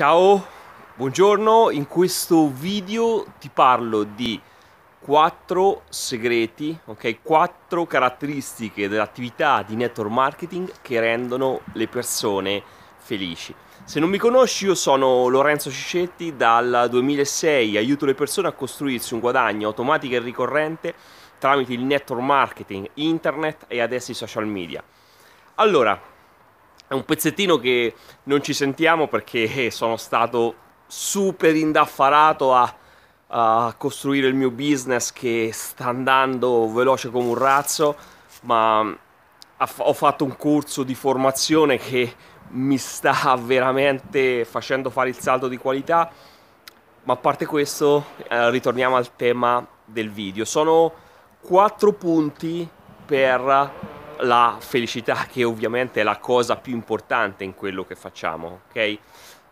Ciao, buongiorno, in questo video ti parlo di 4 segreti, ok? 4 caratteristiche dell'attività di network marketing che rendono le persone felici. Se non mi conosci io sono Lorenzo Ciccetti, dal 2006 aiuto le persone a costruirsi un guadagno automatico e ricorrente tramite il network marketing, internet e adesso i social media. Allora, è un pezzettino che non ci sentiamo perché sono stato super indaffarato a, a costruire il mio business che sta andando veloce come un razzo, ma mm, ho fatto un corso di formazione che mi sta veramente facendo fare il salto di qualità. Ma a parte questo, eh, ritorniamo al tema del video. Sono quattro punti per la felicità che ovviamente è la cosa più importante in quello che facciamo, ok?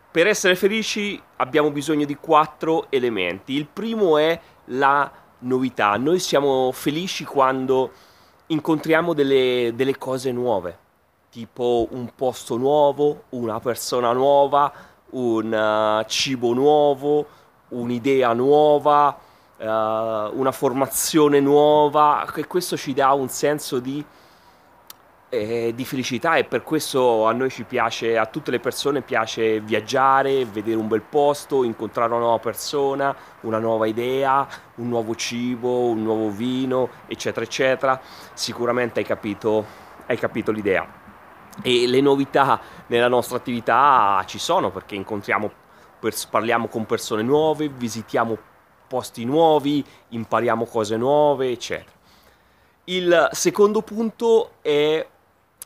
Per essere felici abbiamo bisogno di quattro elementi. Il primo è la novità. Noi siamo felici quando incontriamo delle, delle cose nuove, tipo un posto nuovo, una persona nuova, un uh, cibo nuovo, un'idea nuova, uh, una formazione nuova, che questo ci dà un senso di eh, di felicità e per questo a noi ci piace, a tutte le persone piace viaggiare, vedere un bel posto, incontrare una nuova persona, una nuova idea, un nuovo cibo, un nuovo vino, eccetera, eccetera. Sicuramente hai capito, hai capito l'idea. E le novità nella nostra attività ci sono perché incontriamo, parliamo con persone nuove, visitiamo posti nuovi, impariamo cose nuove, eccetera. Il secondo punto è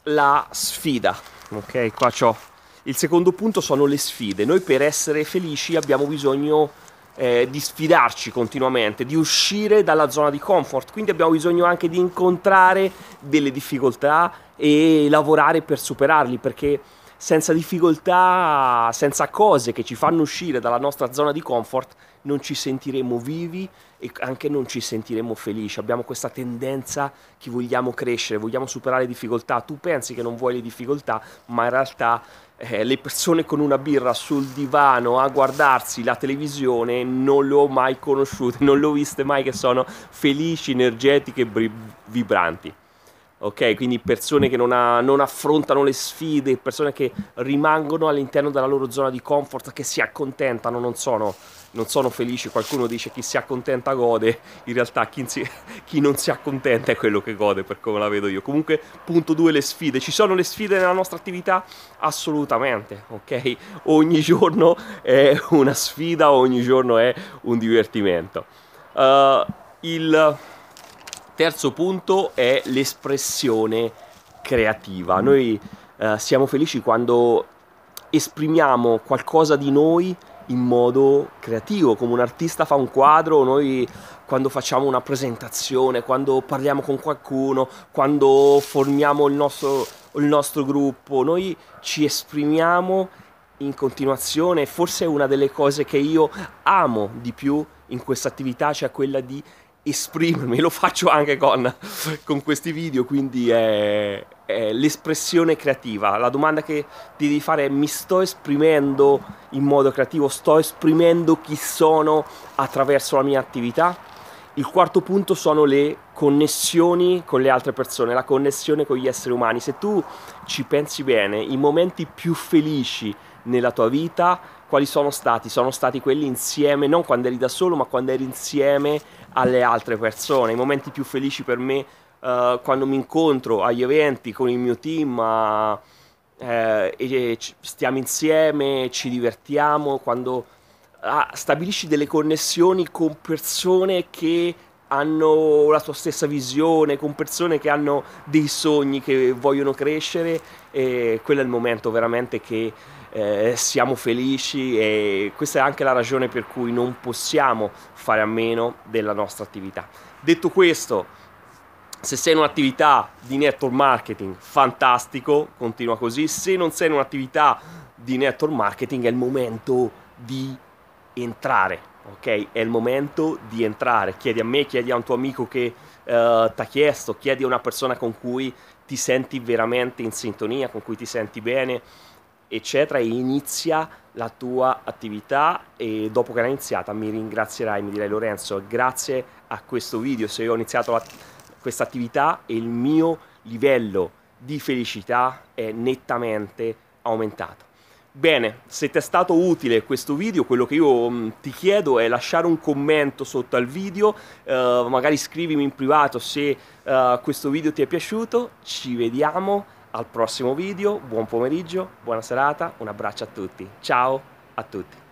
la sfida. Ok, qua c'ho il secondo punto sono le sfide. Noi per essere felici abbiamo bisogno eh, di sfidarci continuamente, di uscire dalla zona di comfort, quindi abbiamo bisogno anche di incontrare delle difficoltà e lavorare per superarli perché senza difficoltà, senza cose che ci fanno uscire dalla nostra zona di comfort, non ci sentiremo vivi e anche non ci sentiremo felici. Abbiamo questa tendenza che vogliamo crescere, vogliamo superare le difficoltà. Tu pensi che non vuoi le difficoltà, ma in realtà eh, le persone con una birra sul divano a guardarsi la televisione non le ho mai conosciute, non le ho viste mai che sono felici, energetiche, vibranti ok? Quindi persone che non, ha, non, affrontano le sfide, persone che rimangono all'interno della loro zona di comfort, che si accontentano, non sono, non sono felici. Qualcuno dice chi si accontenta gode, in realtà chi, si, chi, non si accontenta è quello che gode, per come la vedo io. Comunque, punto 2, le sfide. Ci sono le sfide nella nostra attività? Assolutamente, ok? Ogni giorno è una sfida, ogni giorno è un divertimento. Uh, il terzo punto è l'espressione creativa. Noi eh, siamo felici quando esprimiamo qualcosa di noi in modo creativo, come un artista fa un quadro, noi quando facciamo una presentazione, quando parliamo con qualcuno, quando formiamo il nostro, il nostro gruppo, noi ci esprimiamo in continuazione, forse una delle cose che io amo di più in questa attività, cioè quella di esprimermi, lo faccio anche con, con questi video, quindi è, è, l'espressione creativa. La domanda che ti devi fare è mi sto esprimendo in modo creativo, sto esprimendo chi sono attraverso la mia attività. Il quarto punto sono le connessioni con le altre persone, la connessione con gli esseri umani. Se tu ci pensi bene, i momenti più felici nella tua vita quali sono stati? Sono stati quelli insieme, non quando eri da solo, ma quando eri insieme alle altre persone. I momenti più felici per me uh, quando mi incontro agli eventi con il mio team. Uh, eh, e stiamo insieme, ci divertiamo, quando ah, stabilisci delle connessioni con persone che hanno la tua stessa visione, con persone che hanno dei sogni, che vogliono crescere, e quello è il momento veramente che eh, siamo felici e questa è anche la ragione per cui non possiamo fare a meno della nostra attività. Detto questo, se sei in un'attività di network marketing, fantastico, continua così. Se non sei in un'attività di network marketing, è il momento di entrare, ok? È il momento di entrare. Chiedi a me, chiedi a un tuo amico che uh, eh, ti ha chiesto, chiedi a una persona con cui ti senti veramente in sintonia, con cui ti senti bene eccetera, e inizia la tua attività e dopo che l'hai iniziata mi ringrazierai, mi direi Lorenzo, grazie a questo video, se io ho iniziato questa attività e il mio livello di felicità è nettamente aumentato. Bene, se ti è stato utile questo video, quello che io mh, mm, ti chiedo è lasciare un commento sotto al video, eh, magari scrivimi in privato se eh, questo video ti è piaciuto, ci vediamo al prossimo video, buon pomeriggio, buona serata, un abbraccio a tutti, ciao a tutti.